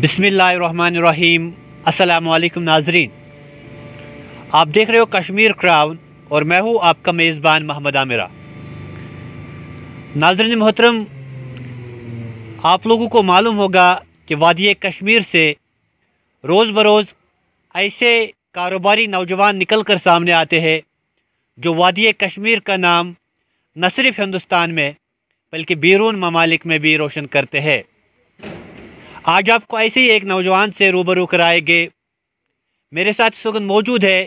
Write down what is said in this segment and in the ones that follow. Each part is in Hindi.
बिसमीम् अल्लाम नाजरीन आप देख रहे हो कश्मीर क्राउन और मैं हूँ आपका मेज़बान महमद आमिरा नाजरन मोहतरम आप लोगों को मालूम होगा कि वादिय कश्मीर से रोज़ बरोज़ ऐसे कारोबारी नौजवान निकल कर सामने आते हैं जो वादिय कश्मीर का नाम न सिर्फ हिंदुस्तान में बल्कि बैरून ममालिक में भी रोशन करते हैं आज आपको ऐसे ही एक नौजवान से रूबरू कराएंगे मेरे साथ इस वक्त मौजूद है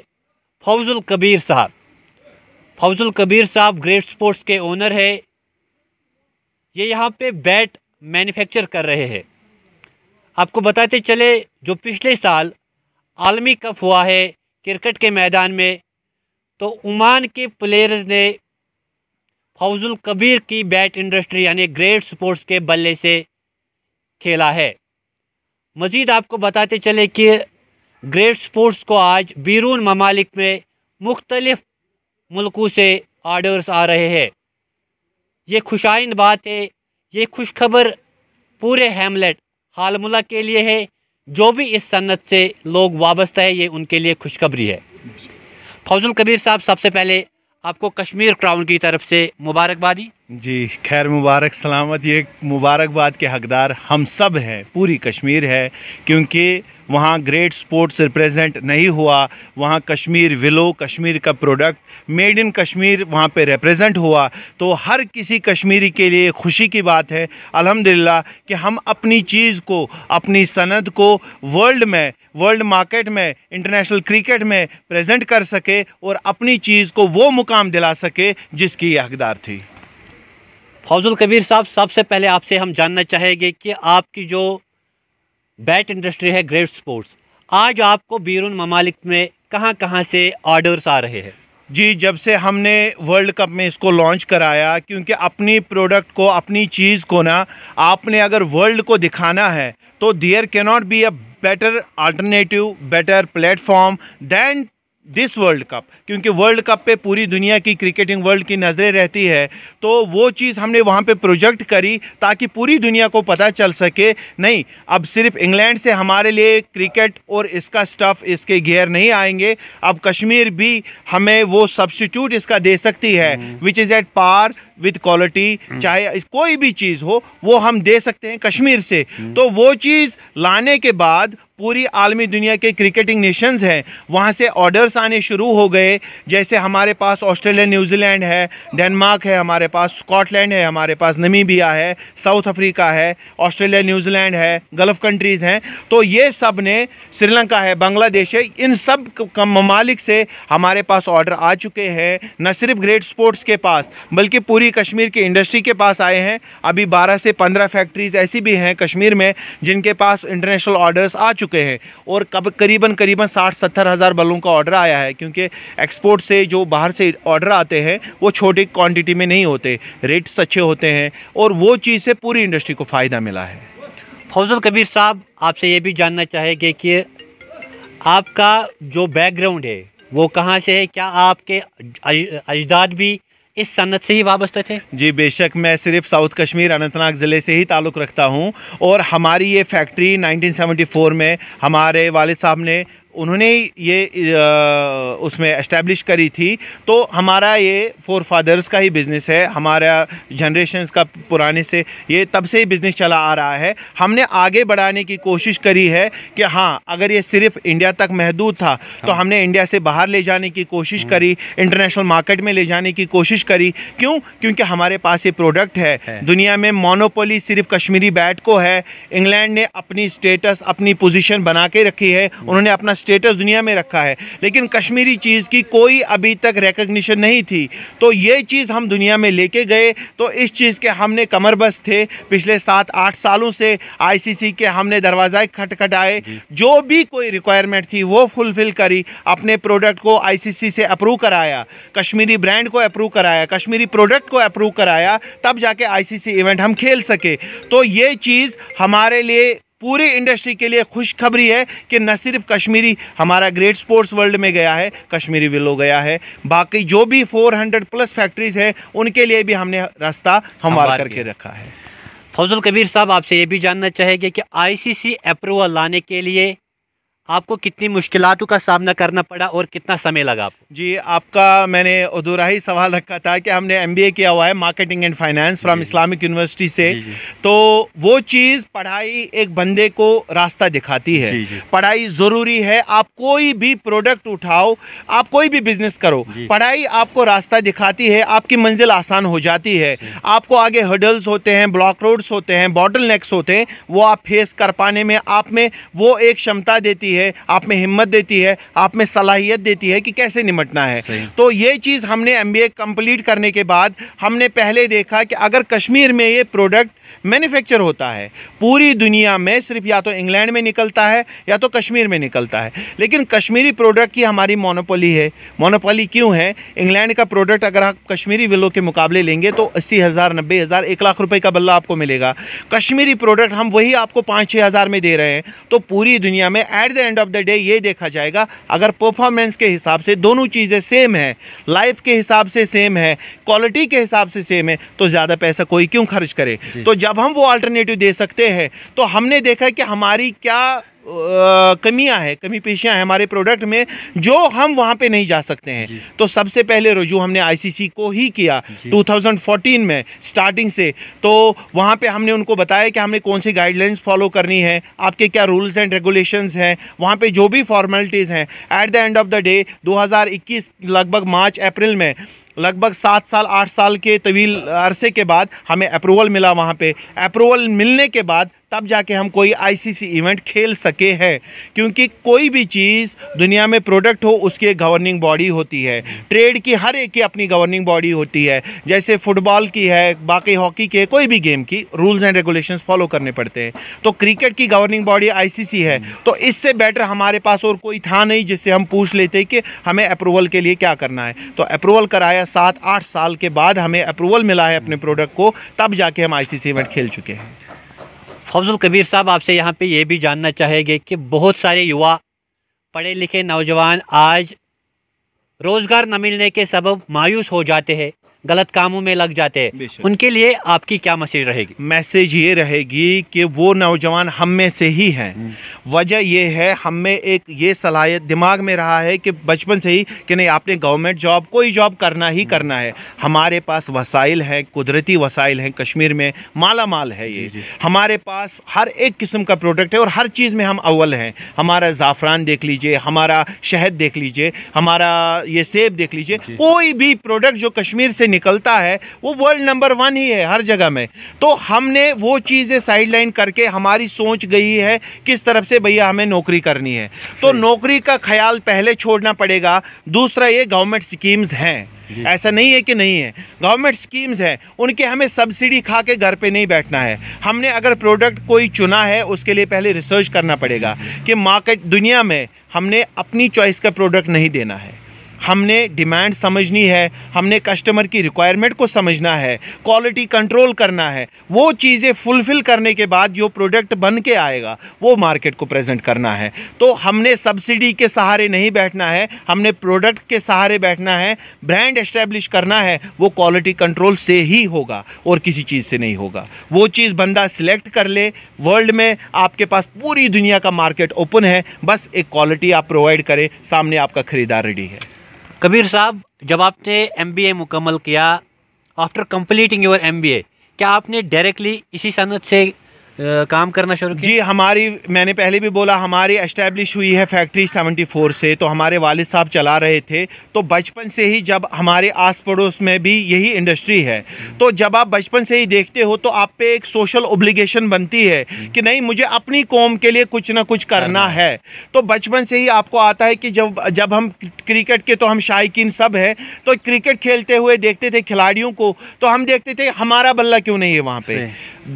फौजुल कबीर साहब फौजुल कबीर साहब ग्रेट स्पोर्ट्स के ओनर है ये यहाँ पे बैट मैन्युफैक्चर कर रहे हैं आपको बताते चले जो पिछले साल आलमी कप हुआ है क्रिकेट के मैदान में तो उमान के प्लेयर्स ने फौजुल कबीर की बैट इंडस्ट्री यानी ग्रेट स्पोर्ट्स के बल्ले से खेला है मज़ीद आपको बताते चले कि ग्रेट स्पोर्ट्स को आज बैरून ममालिक में मुख्तलफ़ मुल्कों से आर्डर्स आ रहे हैं ये खुशाइन बात है ये खुशखबर पूरे हेमलेट हालमुला के लिए है जो भी इस सन्नत से लोग वाबस्ता है ये उनके लिए खुशखबरी है फौजुल कबीर साहब सबसे पहले आपको कश्मीर क्राउन की तरफ से मुबारकबादी जी खैर मुबारक सलामत ये मुबारकबाद के हकदार हम सब हैं पूरी कश्मीर है क्योंकि वहाँ ग्रेट स्पोर्ट्स रिप्रेजेंट नहीं हुआ वहाँ कश्मीर विलो कश्मीर का प्रोडक्ट मेड इन कश्मीर वहाँ पे रिप्रेजेंट हुआ तो हर किसी कश्मीरी के लिए खुशी की बात है अल्हम्दुलिल्लाह कि हम अपनी चीज़ को अपनी सनद को वर्ल्ड में वर्ल्ड मार्केट में इंटरनेशनल क्रिकेट में प्रेजेंट कर सके और अपनी चीज़ को वो मुकाम दिला सके जिसकी ये हकदार थी फौजुल कबीर साहब सबसे पहले आपसे हम जानना चाहेंगे कि आपकी जो बैट इंडस्ट्री है ग्रेट स्पोर्ट्स आज आपको बीरून ममालिक में कहाँ कहाँ से ऑर्डर्स आ रहे हैं जी जब से हमने वर्ल्ड कप में इसको लॉन्च कराया क्योंकि अपनी प्रोडक्ट को अपनी चीज़ को ना आपने अगर वर्ल्ड को दिखाना है तो there cannot be a better alternative better platform than this world cup क्योंकि वर्ल्ड कप पे पूरी दुनिया की क्रिकेटिंग वर्ल्ड की नज़रें रहती है तो वो चीज़ हमने वहाँ पे प्रोजेक्ट करी ताकि पूरी दुनिया को पता चल सके नहीं अब सिर्फ इंग्लैंड से हमारे लिए क्रिकेट और इसका स्टफ़ इसके घेर नहीं आएंगे अब कश्मीर भी हमें वो सब्सटीट्यूट इसका दे सकती है which is at par with quality चाहे कोई भी चीज़ हो वो हम दे सकते हैं कश्मीर से तो वो चीज़ लाने के बाद पूरी आलमी दुनिया के क्रिकेटिंग नेशंस हैं वहाँ से ऑर्डर्स आने शुरू हो गए जैसे हमारे पास ऑस्ट्रेलिया न्यूजीलैंड है डेनमार्क है हमारे पास स्कॉटलैंड है हमारे पास नमीबिया है साउथ अफ्रीका है ऑस्ट्रेलिया न्यूजीलैंड है गल्फ़ कंट्रीज़ हैं तो ये सब ने श्रीलंका है बांग्लादेश है इन सब ममालिक से हमारे पास ऑर्डर आ चुके हैं न सिर्फ ग्रेट स्पोर्ट्स के पास बल्कि पूरी पूरी कश्मीर की इंडस्ट्री के पास आए हैं अभी 12 से 15 फैक्ट्रीज़ ऐसी भी हैं कश्मीर में जिनके पास इंटरनेशनल ऑर्डर्स आ चुके हैं और कब करीबन करीबन साठ सत्तर हज़ार बलों का ऑर्डर आया है क्योंकि एक्सपोर्ट से जो बाहर से ऑर्डर आते हैं वो छोटी क्वान्टिटी में नहीं होते रेट्स अच्छे होते हैं और वो चीज़ से पूरी इंडस्ट्री को फ़ायदा मिला है फौजल कबीर साहब आपसे ये भी जानना चाहेंगे कि आपका जो बैकग्राउंड है वो कहाँ से है क्या आपके अजदाद भी इस सनत से ही वाबस्ते थे जी बेशक मैं सिर्फ साउथ कश्मीर अनंतनाग ज़िले से ही ताल्लुक़ रखता हूँ और हमारी ये फैक्ट्री 1974 में हमारे वालिद साहब ने उन्होंने ये उसमें इस्टेब्लिश करी थी तो हमारा ये फोर फादर्स का ही बिज़नेस है हमारा जनरेशन का पुराने से ये तब से ही बिज़नेस चला आ रहा है हमने आगे बढ़ाने की कोशिश करी है कि हाँ अगर ये सिर्फ इंडिया तक महदूद था तो हाँ। हमने इंडिया से बाहर ले जाने की कोशिश हम्म। करी इंटरनेशनल मार्केट में ले जाने की कोशिश करी क्यों क्योंकि हमारे पास ये प्रोडक्ट है, है। दुनिया में मोनोपोली सिर्फ कश्मीरी बैट को है इंग्लैंड ने अपनी स्टेटस अपनी पोजिशन बना के रखी है हम्म। उन्होंने अपना स्टेटस दुनिया में रखा है लेकिन कश्मीरी चीज़ की कोई अभी तक रिकग्निशन नहीं थी तो ये चीज़ हम दुनिया में लेके गए तो इस चीज़ के हमने कमरबस थे पिछले सात आठ सालों से आईसीसी के हमने दरवाज़ा खटखटाए जो भी कोई रिक्वायरमेंट थी वो फुलफ़िल करी अपने प्रोडक्ट को आईसीसी से अप्रूव कराया कश्मीरी ब्रांड को अप्रूव कराया कश्मीरी प्रोडक्ट को अप्रूव कराया तब जाके आईसीसी इवेंट हम खेल सके तो ये चीज़ हमारे लिए पूरी इंडस्ट्री के लिए खुशखबरी है कि न सिर्फ कश्मीरी हमारा ग्रेट स्पोर्ट्स वर्ल्ड में गया है कश्मीरी विलो गया है बाकी जो भी 400 प्लस फैक्ट्रीज है उनके लिए भी हमने रास्ता हमवार करके रखा है फौजुल कबीर साहब आपसे ये भी जानना चाहेंगे कि आईसीसी अप्रूवल लाने के लिए आपको कितनी मुश्किलों का सामना करना पड़ा और कितना समय लगा आपको जी आपका मैंने अधूरा ही सवाल रखा था कि हमने एम किया हुआ है marketing and finance from Islamic university से जी, जी। तो वो चीज़ पढ़ाई एक बंदे को रास्ता दिखाती है जी, पढ़ाई ज़रूरी है आप कोई भी प्रोडक्ट उठाओ आप कोई भी बिजनेस करो पढ़ाई आपको रास्ता दिखाती है आपकी मंजिल आसान हो जाती है आपको आगे हडल्स होते हैं ब्लॉक रोड्स होते हैं बॉटल होते हैं वो आप फेस कर पाने में आप में वो एक क्षमता देती है देती है आप में हिम्मत देती है आप में सलाहियत देती है कि कैसे निमटना है तो ये चीज़ हमने एम बी कंप्लीट करने के बाद हमने पहले देखा कि अगर कश्मीर में ये प्रोडक्ट मैन्युफैक्चर होता है पूरी दुनिया में सिर्फ या तो इंग्लैंड में निकलता है या तो कश्मीर में निकलता है लेकिन कश्मीरी प्रोडक्ट की हमारी मोनोपोली है मोनोपोली क्यों है इंग्लैंड का प्रोडक्ट अगर आप कश्मीरी विलो के मुकाबले लेंगे तो अस्सी हज़ार नब्बे हज़ार एक लाख रुपए का बल्ला आपको मिलेगा कश्मीरी प्रोडक्ट हम वही आपको पाँच छः में दे रहे हैं तो पूरी दुनिया में at the end of the day ये देखा जाएगा अगर परफॉर्मेंस के हिसाब से दोनों चीज़ें सेम है लाइफ के हिसाब से सेम है क्वालिटी के हिसाब से सेम है तो ज़्यादा पैसा कोई क्यों खर्च करे तो जब हम वो अल्टरनेटिव दे सकते हैं तो हमने देखा कि हमारी क्या कमियां हैं कमी पेशियां हैं हमारे प्रोडक्ट में जो हम वहां पे नहीं जा सकते हैं तो सबसे पहले रुजू हमने आईसीसी को ही किया 2014 में स्टार्टिंग से तो वहां पे हमने उनको बताया कि हमने कौन सी गाइडलाइंस फॉलो करनी है आपके क्या रूल्स एंड रेगुलेशंस हैं वहां पे जो भी फॉर्मेलिटीज़ हैं at the end of the day दो लगभग मार्च अप्रैल में लगभग सात साल आठ साल के तवील अरसे के बाद हमें अप्रूवल मिला वहाँ पे अप्रूवल मिलने के बाद तब जाके हम कोई आईसीसी इवेंट खेल सके हैं क्योंकि कोई भी चीज़ दुनिया में प्रोडक्ट हो उसकी गवर्निंग बॉडी होती है ट्रेड की हर एक की अपनी गवर्निंग बॉडी होती है जैसे फुटबॉल की है बाकी हॉकी की है कोई भी गेम की रूल्स एंड रेगुलेशन फॉलो करने पड़ते हैं तो क्रिकेट की गवर्निंग बॉडी आई है तो इससे बेटर हमारे पास और कोई था नहीं जिससे हम पूछ लेते कि हमें अप्रूवल के लिए क्या करना है तो अप्रूवल कराया सात आठ साल के बाद हमें अप्रूवल मिला है अपने प्रोडक्ट को तब जाके हम आईसीसी इवेंट खेल चुके हैं फौजुल कबीर साहब आपसे यहाँ पे ये भी जानना चाहेंगे कि बहुत सारे युवा पढ़े लिखे नौजवान आज रोज़गार न मिलने के सबब मायूस हो जाते हैं गलत कामों में लग जाते हैं उनके लिए आपकी क्या मैसेज रहेगी मैसेज ये रहेगी कि वो नौजवान हम में से ही हैं हम्म। वजह यह है हम में एक ये सलाहियत दिमाग में रहा है कि बचपन से ही कि नहीं आपने गवर्नमेंट जॉब कोई जॉब करना ही हम्म। करना है हमारे पास वसाइल हैं कुदरती वसाइल हैं कश्मीर में माला माल है ये हमारे पास हर एक किस्म का प्रोडक्ट है और हर चीज़ में हम अव्वल हैं हमारा ज़ाफ़रान देख लीजिए हमारा शहद देख लीजिए हमारा ये सेब देख लीजिए कोई भी प्रोडक्ट जो कश्मीर से निकलता है वो वर्ल्ड नंबर वन ही है हर जगह में तो हमने वो चीज़ें साइड लाइन करके हमारी सोच गई है किस तरफ से भैया हमें नौकरी करनी है तो नौकरी का ख्याल पहले छोड़ना पड़ेगा दूसरा ये गवर्नमेंट स्कीम्स हैं ऐसा नहीं है कि नहीं है गवर्नमेंट स्कीम्स हैं उनके हमें सब्सिडी खा के घर पे नहीं बैठना है हमने अगर प्रोडक्ट कोई चुना है उसके लिए पहले रिसर्च करना पड़ेगा कि मार्केट दुनिया में हमने अपनी चॉइस का प्रोडक्ट नहीं देना है हमने डिमांड समझनी है हमने कस्टमर की रिक्वायरमेंट को समझना है क्वालिटी कंट्रोल करना है वो चीज़ें फुलफ़िल करने के बाद जो प्रोडक्ट बन के आएगा वो मार्केट को प्रेजेंट करना है तो हमने सब्सिडी के सहारे नहीं बैठना है हमने प्रोडक्ट के सहारे बैठना है ब्रांड एस्टेब्लिश करना है वो क्वालिटी कंट्रोल से ही होगा और किसी चीज़ से नहीं होगा वो चीज़ बंदा सिलेक्ट कर ले वर्ल्ड में आपके पास पूरी दुनिया का मार्केट ओपन है बस एक क्वालिटी आप प्रोवाइड करें सामने आपका ख़रीदार रेडी है कबीर साहब जब आपने एम बी ए मुकम्मल किया after completing your M B A क्या आपने डायरेक्टली इसी सनत से काम करना शुरू किया जी हमारी मैंने पहले भी बोला हमारी एस्टेब्लिश हुई है फैक्ट्री 74 से तो हमारे वाल साहब चला रहे थे तो बचपन से ही जब हमारे आस पड़ोस में भी यही इंडस्ट्री है तो जब आप बचपन से ही देखते हो तो आप पे एक सोशल ओब्लिगेशन बनती है कि नहीं मुझे अपनी कौम के लिए कुछ ना कुछ करना है तो बचपन से ही आपको आता है कि जब जब हम क्रिकेट के तो हम शायक सब हैं तो क्रिकेट खेलते हुए देखते थे खिलाड़ियों को तो हम देखते थे हमारा बल्ला क्यों नहीं है वहाँ पर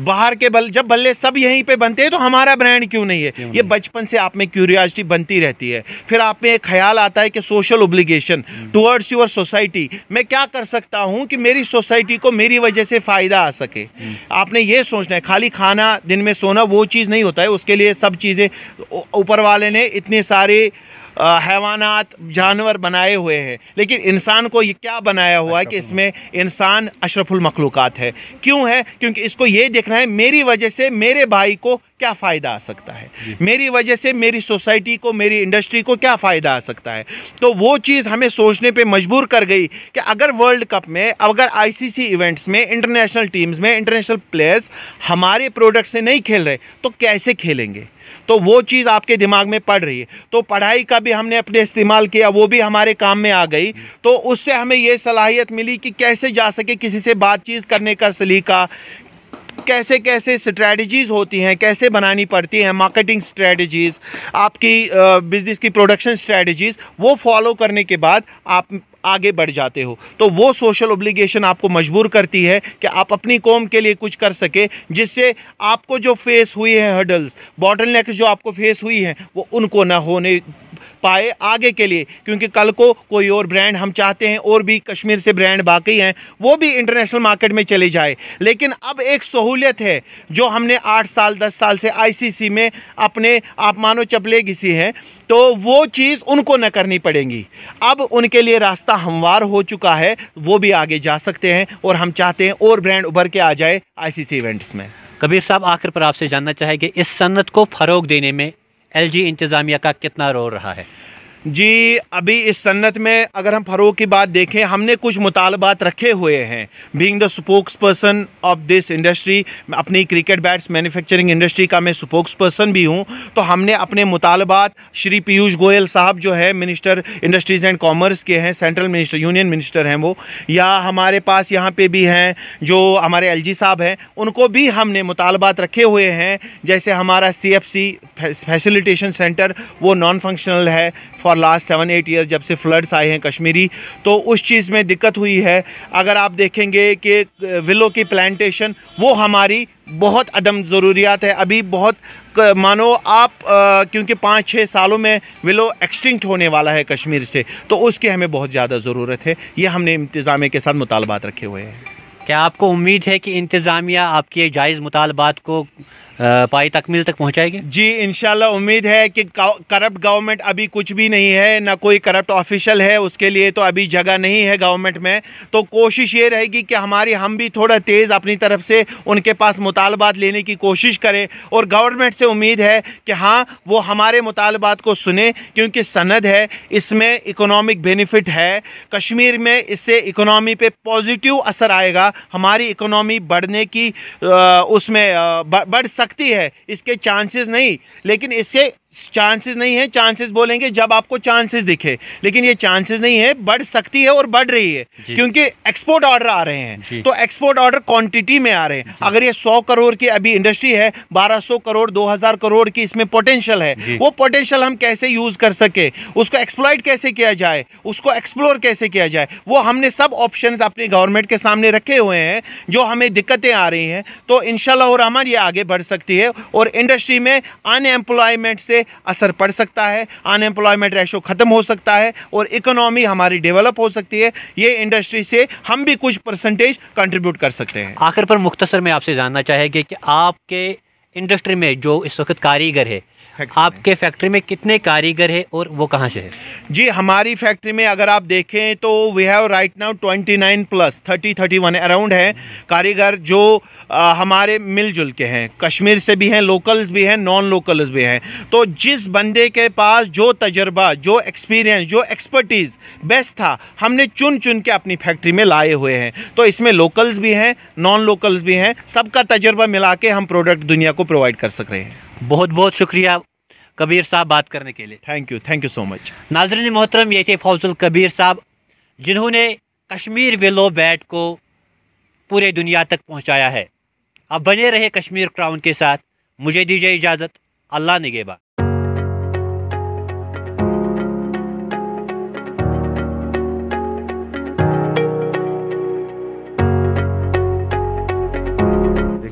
बाहर के बल जब बल्ले मसाले सब यहीं पे बनते हैं तो हमारा ब्रांड क्यों नहीं है क्यों ये बचपन से आप में क्यूरियासिटी बनती रहती है फिर आप में एक ख्याल आता है कि social obligation towards your society मैं क्या कर सकता हूँ कि मेरी सोसाइटी को मेरी वजह से फ़ायदा आ सके हम्म। आपने ये सोचना है खाली खाना दिन में सोना वो चीज़ नहीं होता है उसके लिए सब चीज़ें ऊपर वाले ने इतने सारे हैवानात जानवर बनाए हुए हैं लेकिन इंसान को ये क्या बनाया हुआ है कि इसमें इंसान अशरफुल मखलूक़ात है क्यों है क्योंकि इसको ये देखना है मेरी वजह से मेरे भाई को क्या फ़ायदा आ सकता है मेरी वजह से मेरी सोसाइटी को मेरी इंडस्ट्री को क्या फ़ायदा आ सकता है तो वो चीज़ हमें सोचने पर मजबूर कर गई कि अगर वर्ल्ड कप में अगर आई इवेंट्स में इंटरनेशनल टीम्स में इंटरनेशनल प्लेयर्स हमारे प्रोडक्ट से नहीं खेल रहे तो कैसे खेलेंगे तो वो चीज़ आपके दिमाग में पड़ रही है तो पढ़ाई का भी हमने अपने इस्तेमाल किया वो भी हमारे काम में आ गई तो उससे हमें ये सलाहियत मिली कि कैसे जा सके किसी से बातचीत करने का सलीका कैसे कैसे स्ट्रेटजीज़ होती हैं कैसे बनानी पड़ती हैं मार्केटिंग स्ट्रेटजीज़ आपकी बिज़नेस की प्रोडक्शन स्ट्रेटजीज़ वो फॉलो करने के बाद आप आगे बढ़ जाते हो तो वो सोशल ओब्लिगेशन आपको मजबूर करती है कि आप अपनी कौम के लिए कुछ कर सके जिससे आपको जो फेस हुई है हर्डल्स बॉटल जो आपको फेस हुई हैं वो उनको ना होने पाए आगे के लिए क्योंकि कल को कोई और ब्रांड हम चाहते हैं और भी कश्मीर से ब्रांड बाकी हैं वो भी इंटरनेशनल मार्केट में चले जाए लेकिन अब एक सहूलियत है जो हमने आठ साल दस साल से आईसीसी में अपने आप मानो चपले घिसी हैं तो वो चीज़ उनको न करनी पड़ेगी अब उनके लिए रास्ता हमवार हो चुका है वो भी आगे जा सकते हैं और हम चाहते हैं और ब्रांड उभर के आ जाए आईसीसी इवेंट्स में कबीर साहब आखिर पर आपसे जानना चाहेंगे इस सन्नत को फ़रोग देने में एलजी इंतज़ामिया का कितना रोल रहा है जी अभी इस सन्नत में अगर हम फ़रोग की बात देखें हमने कुछ मुतालबात रखे हुए हैं being the spokesperson of this industry अपनी क्रिकेट बैट्स मैन्युफैक्चरिंग इंडस्ट्री का मैं स्पोक्स पर्सन भी हूं तो हमने अपने मुतालबात श्री पीयूष गोयल साहब जो है मिनिस्टर इंडस्ट्रीज़ एंड कॉमर्स के हैं सेंट्रल मिनिस्टर यूनियन मिनिस्टर हैं वो या हमारे पास यहाँ पर भी हैं जो हमारे एल साहब हैं उनको भी हमने मुतालबात रखे हुए हैं जैसे हमारा सी फैसिलिटेशन सेंटर वो नॉन फंक्शनल है for last seven eight year जब से फ्लड्स आए हैं कश्मीरी तो उस चीज़ में दिक्कत हुई है अगर आप देखेंगे कि विलो की प्लांटेशन वो हमारी बहुत अदम ज़रूरियात है अभी बहुत मानो आप क्योंकि पाँच छः सालों में विलो एक्सटिंक्ट होने वाला है कश्मीर से तो उसकी हमें बहुत ज़्यादा ज़रूरत है ये हमने इंतजाम के साथ मुतालबात रखे हुए हैं क्या आपको उम्मीद है कि इंतज़ामिया आपके जायज़ मुतालबात को पाई तकमील तक पहुँचाएगी जी इन उम्मीद है कि करप्ट गवर्नमेंट अभी कुछ भी नहीं है ना कोई करप्ट ऑफिशल है उसके लिए तो अभी जगह नहीं है गवर्नमेंट में तो कोशिश ये रहेगी कि हमारी हम भी थोड़ा तेज़ अपनी तरफ से उनके पास मुतालबात लेने की कोशिश करें और गवर्नमेंट से उम्मीद है कि हाँ वो हमारे मुतालबात को सुने क्योंकि सनद है इसमें इकोनॉमिक बेनिफिट है कश्मीर में इससे इकोनॉमी पर पॉजिटिव असर आएगा हमारी इकोनॉमी बढ़ने की उसमें बढ़ सक सकती है इसके चांसेस नहीं लेकिन इसके चांसेस नहीं है चांसेस बोलेंगे जब आपको चांसेस दिखे लेकिन ये चांसेस नहीं है बढ़ सकती है और बढ़ रही है क्योंकि एक्सपोर्ट ऑर्डर आ रहे हैं तो एक्सपोर्ट ऑर्डर क्वांटिटी में आ रहे हैं अगर ये 100 करोड़ की अभी इंडस्ट्री है 1200 करोड़ 2000 करोड़ की इसमें पोटेंशियल है वो पोटेंशियल हम कैसे यूज कर सके उसको एक्सप्लॉइट कैसे किया जाए उसको एक्सप्लोर कैसे किया जाए वो हमने सब ऑप्शन अपने गवर्नमेंट के सामने रखे हुए हैं जो हमें दिक्कतें आ रही हैं तो इनशाला और हमारे आगे बढ़ सके सकती है और इंडस्ट्री में अनएम्प्लॉयमेंट से असर पड़ सकता है अनएम्प्लॉयमेंट रेशो ख़त्म हो सकता है और इकोनॉमी हमारी डेवलप हो सकती है ये इंडस्ट्री से हम भी कुछ परसेंटेज कंट्रीब्यूट कर सकते हैं आखिर पर मुख्तसर में आपसे जानना चाहेंगे कि आपके इंडस्ट्री में जो इस वक्त कारीगर है फैक्ट्री आपके फैक्ट्री में कितने कारीगर है और वो कहाँ से है जी हमारी फैक्ट्री में अगर आप देखें तो we have right now 29 plus 30 31 around है कारीगर जो आ, हमारे मिलजुल के हैं कश्मीर से भी हैं लोकल्स भी हैं नॉन लोकल्स भी हैं तो जिस बंदे के पास जो तजर्बा जो एक्सपीरियंस जो एक्सपर्टीज़ बेस्ट था हमने चुन चुन के अपनी फैक्ट्री में लाए हुए हैं तो इसमें लोकल्स भी हैं नॉन लोकल्स भी हैं सबका तजर्बा मिला के हम प्रोडक्ट दुनिया को प्रोवाइड कर सक रहे हैं बहुत बहुत शुक्रिया कबीर साहब बात करने के लिए thank you thank you so much नाजरन मोहतरम ये थे फौजुल कबीर साहब जिन्होंने कश्मीर विलो बैट को पूरे दुनिया तक पहुंचाया है अब बने रहे कश्मीर क्राउन के साथ मुझे दीजिए इजाज़त अल्लाह निगेबा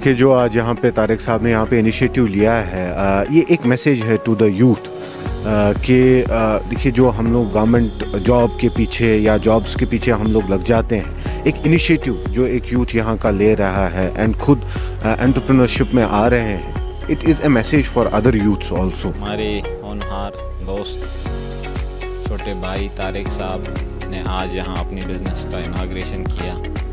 देखिए जो आज यहाँ पे तारिक साहब ने यहाँ पे इनिशिएटिव लिया है आ, ये एक मैसेज है टू द यूथ कि देखिए जो हम लोग गवर्नमेंट जॉब के पीछे या जॉब्स के पीछे हम लोग लग जाते हैं एक इनिशिएटिव जो एक यूथ यहाँ का ले रहा है एंड खुद एंटरप्रेन्योरशिप में आ रहे हैं it is a message for other youths also हमारे होनहार दोस्त छोटे भाई तारिक साहब ने आज यहाँ अपनी बिजनेस का इनाग्रेशन किया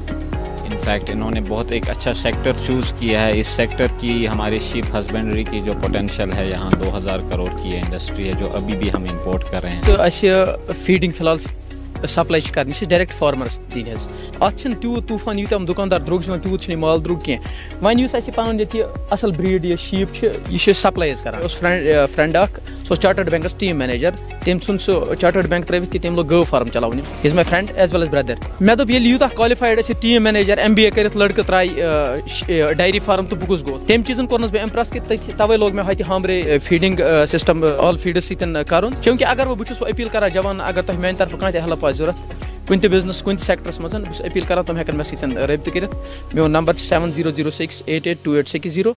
इनफैक्ट इन्होंने बहुत एक अच्छा सेक्टर चूज़ किया है इस सेक्टर की हमारी शिप हस्बेंड्री की जो पोटेंशियल है यहाँ 2000 करोड़ की इंडस्ट्री है जो अभी भी हम इंपोर्ट कर रहे हैं तो so, फीडिंग फिलहाल سپلاے چھِ کَرٕنۍ یہِ چھِ ڈایریکٹ فارمَرَس دِنۍ حظ اَتھ چھِنہٕ تیوٗت طوٗفان یوٗتاہ یِم دُکاندار درٛوٚگ چھِ وَنان تیوٗت چھِنہٕ یہِ مال درٛوٚگ کینٛہہ وۄنۍ یُس اَسہِ یہِ پَنُن ییٚتہِ یہِ اَصٕل برٛیٖڈ یہِ شیٖپ چھِ یہِ چھِ سَپلاے حظ کَران مےٚ اوس فرٛٮ۪نٛڈ فرٛٮ۪نٛڈ اَکھ سُہ اوس چارٹٲڈ بٮ۪نٛکَس ٹیٖم مٮ۪نیجَر تٔمۍ ژھُن سُہ چارٹٲڈ بٮ۪نٛک ترٛٲوِتھ کہِ تٔمۍ لوٚگ گٲو فارم چلاوٕنۍ is my friend as well as brother مےٚ دوٚپ ییٚلہِ یوٗتاہ کالِفایڈ اَسہِ یہِ team manager M B A کٔرِتھ لٔڑکہٕ ترٛایہِ ڈایری فارم تہٕ بہٕ گوٚژھ گوٚو تٔمۍ چیٖزَن کوٚرنَس بہٕ اِمپرٛٮ۪س کہِ تٔتھۍ تَوَے لوگ مےٚ ہَتہِ ہامبرے فیٖڈِنٛگ سِسٹَم آل فیٖڈَس سۭتۍ کَرُن چوٗنٛکہِ اگر بہٕ بہٕ چھُس وۄنۍ أپیٖل کَران جوان اگر تۄہہِ میٛانہِ طرفہٕ کانٛہہ تہِ ہٮ۪لٕپ آسہِ آسہِ ضوٚرَتھ کُنہِ تہِ بِزنِس کُنہِ تہِ سٮ۪کٹرَس منٛز بہٕ چھُس أپیٖل کَران تِم ہٮ۪کَن مےٚ سۭتۍ رٲبطہٕ کٔرِتھ میون نمبر چھِ seven zero zero six eight eight two eight six zero